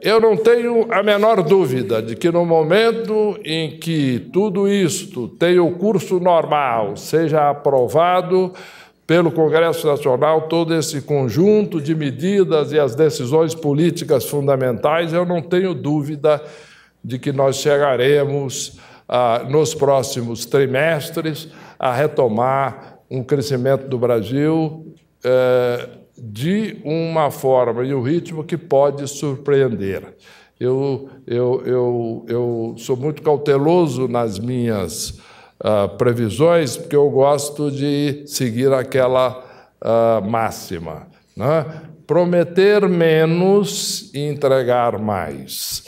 Eu não tenho a menor dúvida de que no momento em que tudo isto tenha o curso normal, seja aprovado pelo Congresso Nacional, todo esse conjunto de medidas e as decisões políticas fundamentais, eu não tenho dúvida de que nós chegaremos ah, nos próximos trimestres a retomar um crescimento do Brasil eh, de uma forma e o um ritmo que pode surpreender. Eu, eu, eu, eu sou muito cauteloso nas minhas uh, previsões, porque eu gosto de seguir aquela uh, máxima. Né? Prometer menos e entregar mais.